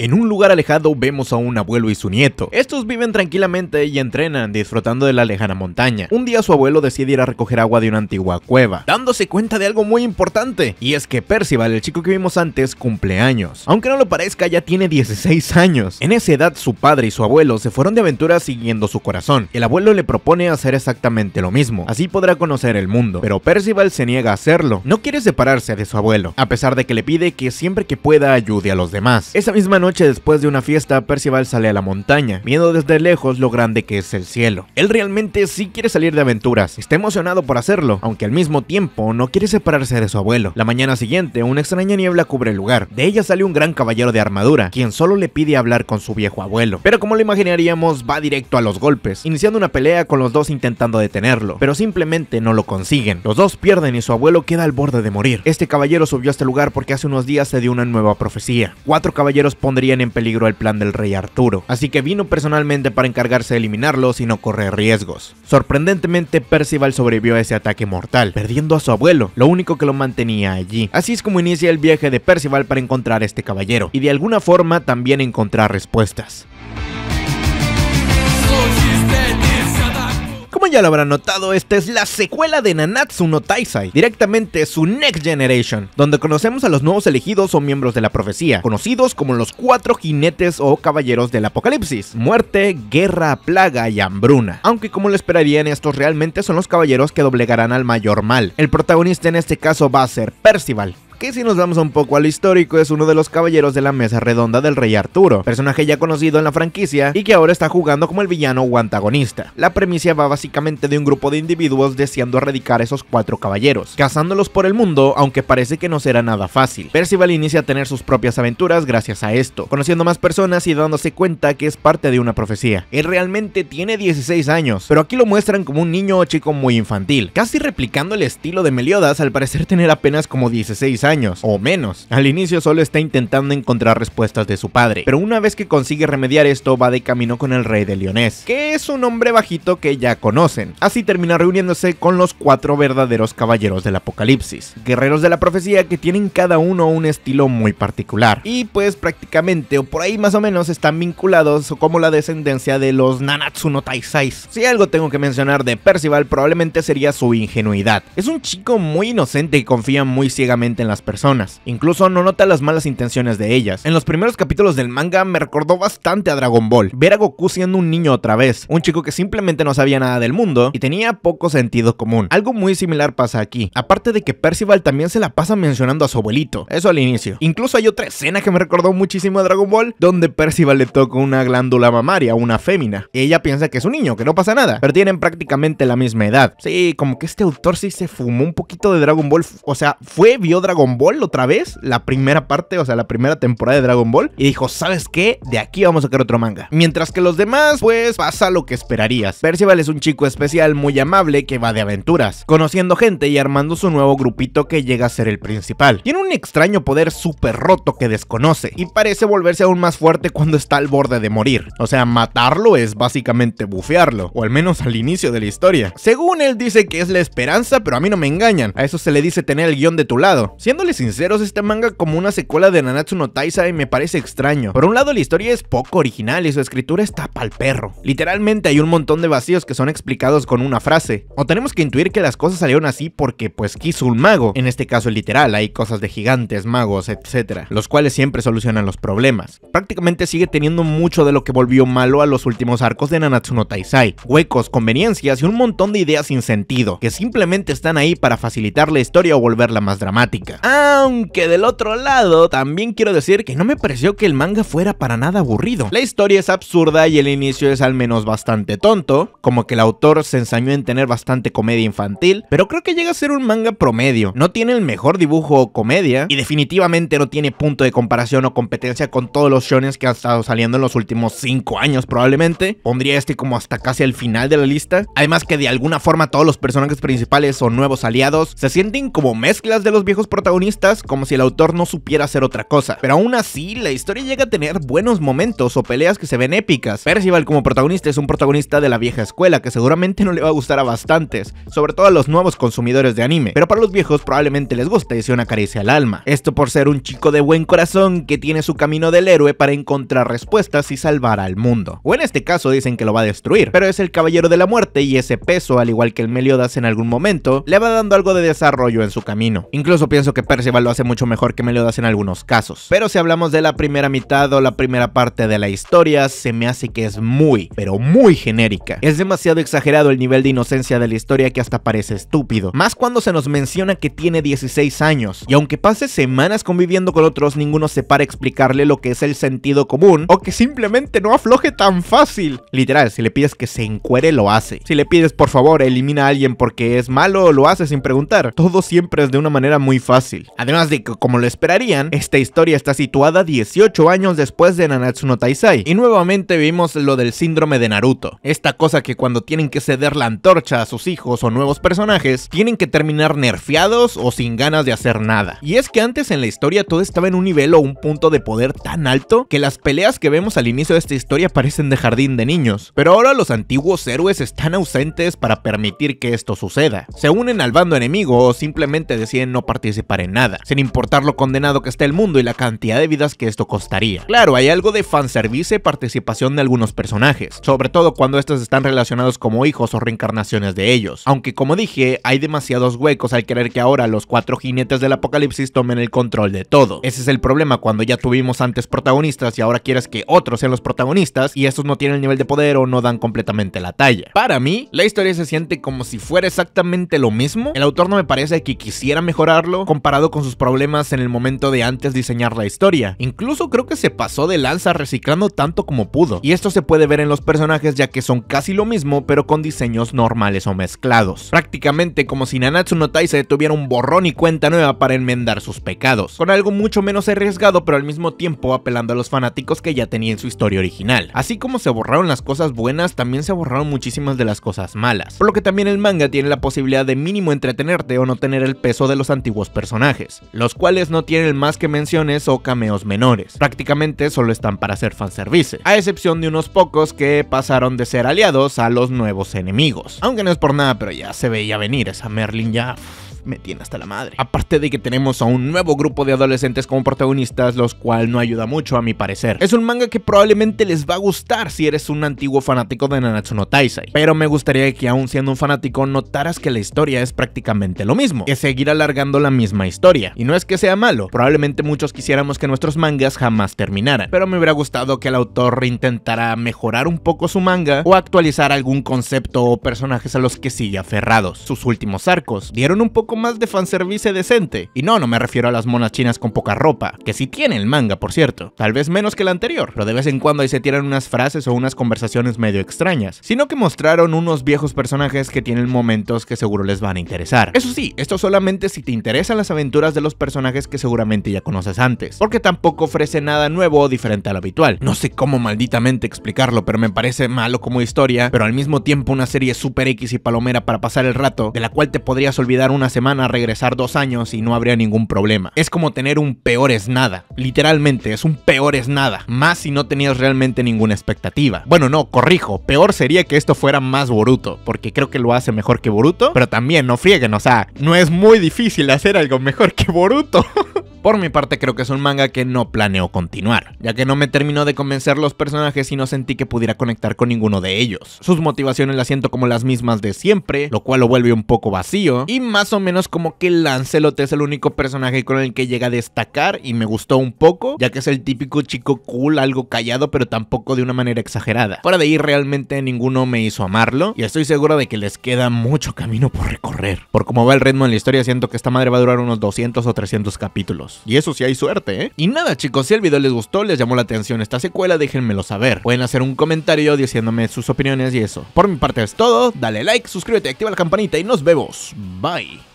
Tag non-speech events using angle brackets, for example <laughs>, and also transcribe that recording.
En un lugar alejado vemos a un abuelo y su nieto. Estos viven tranquilamente y entrenan disfrutando de la lejana montaña. Un día su abuelo decide ir a recoger agua de una antigua cueva, dándose cuenta de algo muy importante, y es que Percival, el chico que vimos antes, cumple años. Aunque no lo parezca, ya tiene 16 años. En esa edad su padre y su abuelo se fueron de aventura siguiendo su corazón. El abuelo le propone hacer exactamente lo mismo, así podrá conocer el mundo, pero Percival se niega a hacerlo. No quiere separarse de su abuelo, a pesar de que le pide que siempre que pueda ayude a los demás. Esa misma noche noche después de una fiesta, Percival sale a la montaña, viendo desde lejos lo grande que es el cielo. Él realmente sí quiere salir de aventuras, está emocionado por hacerlo, aunque al mismo tiempo no quiere separarse de su abuelo. La mañana siguiente, una extraña niebla cubre el lugar. De ella sale un gran caballero de armadura, quien solo le pide hablar con su viejo abuelo. Pero como lo imaginaríamos, va directo a los golpes, iniciando una pelea con los dos intentando detenerlo, pero simplemente no lo consiguen. Los dos pierden y su abuelo queda al borde de morir. Este caballero subió a este lugar porque hace unos días se dio una nueva profecía. Cuatro caballeros pondrán en peligro el plan del rey Arturo, así que vino personalmente para encargarse de eliminarlo y no correr riesgos. Sorprendentemente, Percival sobrevivió a ese ataque mortal, perdiendo a su abuelo, lo único que lo mantenía allí. Así es como inicia el viaje de Percival para encontrar a este caballero, y de alguna forma también encontrar respuestas. Como ya lo habrán notado, esta es la secuela de Nanatsu no Taisai, directamente su Next Generation, donde conocemos a los nuevos elegidos o miembros de la profecía, conocidos como los cuatro jinetes o caballeros del apocalipsis, muerte, guerra, plaga y hambruna. Aunque como lo esperarían, estos realmente son los caballeros que doblegarán al mayor mal. El protagonista en este caso va a ser Percival, que si nos vamos un poco al histórico es uno de los caballeros de la mesa redonda del rey Arturo, personaje ya conocido en la franquicia y que ahora está jugando como el villano o antagonista. La premisa va básicamente de un grupo de individuos deseando erradicar esos cuatro caballeros, cazándolos por el mundo, aunque parece que no será nada fácil. Percival inicia a tener sus propias aventuras gracias a esto, conociendo más personas y dándose cuenta que es parte de una profecía. Él realmente tiene 16 años, pero aquí lo muestran como un niño o chico muy infantil, casi replicando el estilo de Meliodas al parecer tener apenas como 16 años años, o menos. Al inicio solo está intentando encontrar respuestas de su padre, pero una vez que consigue remediar esto va de camino con el rey de Lyonés, que es un hombre bajito que ya conocen. Así termina reuniéndose con los cuatro verdaderos caballeros del apocalipsis, guerreros de la profecía que tienen cada uno un estilo muy particular, y pues prácticamente o por ahí más o menos están vinculados como la descendencia de los Nanatsu no Taisais. Si algo tengo que mencionar de Percival probablemente sería su ingenuidad. Es un chico muy inocente y confía muy ciegamente en las personas. Incluso no nota las malas intenciones de ellas. En los primeros capítulos del manga me recordó bastante a Dragon Ball. Ver a Goku siendo un niño otra vez. Un chico que simplemente no sabía nada del mundo y tenía poco sentido común. Algo muy similar pasa aquí. Aparte de que Percival también se la pasa mencionando a su abuelito. Eso al inicio. Incluso hay otra escena que me recordó muchísimo a Dragon Ball donde Percival le toca una glándula mamaria, una fémina. Y ella piensa que es un niño, que no pasa nada. Pero tienen prácticamente la misma edad. Sí, como que este autor sí se fumó un poquito de Dragon Ball. O sea, fue, vio Dragon Dragon Ball otra vez, la primera parte, o sea, la primera temporada de Dragon Ball, y dijo, ¿sabes qué? De aquí vamos a crear otro manga. Mientras que los demás, pues pasa lo que esperarías. Percival es un chico especial, muy amable, que va de aventuras, conociendo gente y armando su nuevo grupito que llega a ser el principal. Tiene un extraño poder súper roto que desconoce, y parece volverse aún más fuerte cuando está al borde de morir. O sea, matarlo es básicamente bufearlo, o al menos al inicio de la historia. Según él dice que es la esperanza, pero a mí no me engañan. A eso se le dice tener el guión de tu lado. Siendo Siéndole sinceros, este manga como una secuela de Nanatsu no me parece extraño. Por un lado, la historia es poco original y su escritura está pa'l perro. Literalmente hay un montón de vacíos que son explicados con una frase. O tenemos que intuir que las cosas salieron así porque pues quiso un mago. En este caso literal, hay cosas de gigantes, magos, etcétera, Los cuales siempre solucionan los problemas. Prácticamente sigue teniendo mucho de lo que volvió malo a los últimos arcos de Nanatsu no Huecos, conveniencias y un montón de ideas sin sentido, que simplemente están ahí para facilitar la historia o volverla más dramática. Aunque del otro lado, también quiero decir que no me pareció que el manga fuera para nada aburrido. La historia es absurda y el inicio es al menos bastante tonto, como que el autor se ensañó en tener bastante comedia infantil, pero creo que llega a ser un manga promedio. No tiene el mejor dibujo o comedia y definitivamente no tiene punto de comparación o competencia con todos los shonen que han estado saliendo en los últimos 5 años probablemente. Pondría este como hasta casi al final de la lista. Además que de alguna forma todos los personajes principales o nuevos aliados se sienten como mezclas de los viejos protagonistas como si el autor no supiera hacer otra cosa. Pero aún así, la historia llega a tener buenos momentos o peleas que se ven épicas. Percival como protagonista es un protagonista de la vieja escuela que seguramente no le va a gustar a bastantes, sobre todo a los nuevos consumidores de anime, pero para los viejos probablemente les guste y se una caricia al alma. Esto por ser un chico de buen corazón que tiene su camino del héroe para encontrar respuestas y salvar al mundo. O en este caso dicen que lo va a destruir, pero es el caballero de la muerte y ese peso, al igual que el Meliodas en algún momento, le va dando algo de desarrollo en su camino. Incluso pienso que que Percival lo hace mucho mejor que Meliodas en algunos casos. Pero si hablamos de la primera mitad o la primera parte de la historia, se me hace que es muy, pero muy genérica. Es demasiado exagerado el nivel de inocencia de la historia que hasta parece estúpido. Más cuando se nos menciona que tiene 16 años, y aunque pase semanas conviviendo con otros, ninguno se para explicarle lo que es el sentido común, o que simplemente no afloje tan fácil. Literal, si le pides que se encuere, lo hace. Si le pides por favor elimina a alguien porque es malo, lo hace sin preguntar. Todo siempre es de una manera muy fácil Además de que, como lo esperarían, esta historia está situada 18 años después de Nanatsu no Taisai, y nuevamente vimos lo del síndrome de Naruto, esta cosa que cuando tienen que ceder la antorcha a sus hijos o nuevos personajes, tienen que terminar nerfeados o sin ganas de hacer nada. Y es que antes en la historia todo estaba en un nivel o un punto de poder tan alto que las peleas que vemos al inicio de esta historia parecen de jardín de niños, pero ahora los antiguos héroes están ausentes para permitir que esto suceda. Se unen al bando enemigo o simplemente deciden no participar en nada, sin importar lo condenado que está el mundo y la cantidad de vidas que esto costaría. Claro, hay algo de fanservice y participación de algunos personajes, sobre todo cuando estos están relacionados como hijos o reencarnaciones de ellos, aunque como dije, hay demasiados huecos al querer que ahora los cuatro jinetes del apocalipsis tomen el control de todo. Ese es el problema cuando ya tuvimos antes protagonistas y ahora quieres que otros sean los protagonistas y estos no tienen el nivel de poder o no dan completamente la talla. Para mí, la historia se siente como si fuera exactamente lo mismo. El autor no me parece que quisiera mejorarlo, comparado con sus problemas en el momento de antes diseñar la historia. Incluso creo que se pasó de lanza reciclando tanto como pudo, y esto se puede ver en los personajes ya que son casi lo mismo pero con diseños normales o mezclados. Prácticamente como si Nanatsu no Taisei tuviera un borrón y cuenta nueva para enmendar sus pecados, con algo mucho menos arriesgado pero al mismo tiempo apelando a los fanáticos que ya tenían su historia original. Así como se borraron las cosas buenas, también se borraron muchísimas de las cosas malas, por lo que también el manga tiene la posibilidad de mínimo entretenerte o no tener el peso de los antiguos personajes los cuales no tienen más que menciones o cameos menores. Prácticamente solo están para hacer fanservice, a excepción de unos pocos que pasaron de ser aliados a los nuevos enemigos. Aunque no es por nada, pero ya se veía venir esa Merlin ya me tiene hasta la madre. Aparte de que tenemos a un nuevo grupo de adolescentes como protagonistas, los cual no ayuda mucho a mi parecer. Es un manga que probablemente les va a gustar si eres un antiguo fanático de Nanatsu no Taisai, pero me gustaría que aún siendo un fanático notaras que la historia es prácticamente lo mismo, que seguir alargando la misma historia. Y no es que sea malo, probablemente muchos quisiéramos que nuestros mangas jamás terminaran, pero me hubiera gustado que el autor intentara mejorar un poco su manga o actualizar algún concepto o personajes a los que sigue aferrados. Sus últimos arcos dieron un poco más de fanservice decente. Y no, no me refiero a las monas chinas con poca ropa, que sí tiene el manga, por cierto. Tal vez menos que el anterior, pero de vez en cuando ahí se tiran unas frases o unas conversaciones medio extrañas, sino que mostraron unos viejos personajes que tienen momentos que seguro les van a interesar. Eso sí, esto solamente si te interesan las aventuras de los personajes que seguramente ya conoces antes, porque tampoco ofrece nada nuevo o diferente al habitual. No sé cómo malditamente explicarlo, pero me parece malo como historia, pero al mismo tiempo una serie super X y palomera para pasar el rato, de la cual te podrías olvidar una semana, regresar dos años y no habría ningún problema. Es como tener un peor es nada. Literalmente, es un peor es nada. Más si no tenías realmente ninguna expectativa. Bueno, no, corrijo. Peor sería que esto fuera más Boruto, porque creo que lo hace mejor que Boruto, pero también no frieguen, o sea, no es muy difícil hacer algo mejor que Boruto. <laughs> Por mi parte creo que es un manga que no planeo continuar, ya que no me terminó de convencer los personajes y no sentí que pudiera conectar con ninguno de ellos. Sus motivaciones las siento como las mismas de siempre, lo cual lo vuelve un poco vacío, y más o menos como que Lancelot es el único personaje con el que llega a destacar y me gustó un poco, ya que es el típico chico cool, algo callado, pero tampoco de una manera exagerada. Fuera de ahí realmente ninguno me hizo amarlo, y estoy seguro de que les queda mucho camino por recorrer. Por cómo va el ritmo en la historia siento que esta madre va a durar unos 200 o 300 capítulos. Y eso sí hay suerte, ¿eh? Y nada, chicos, si el video les gustó, les llamó la atención esta secuela, déjenmelo saber. Pueden hacer un comentario diciéndome sus opiniones y eso. Por mi parte es todo, dale like, suscríbete, activa la campanita y nos vemos. Bye.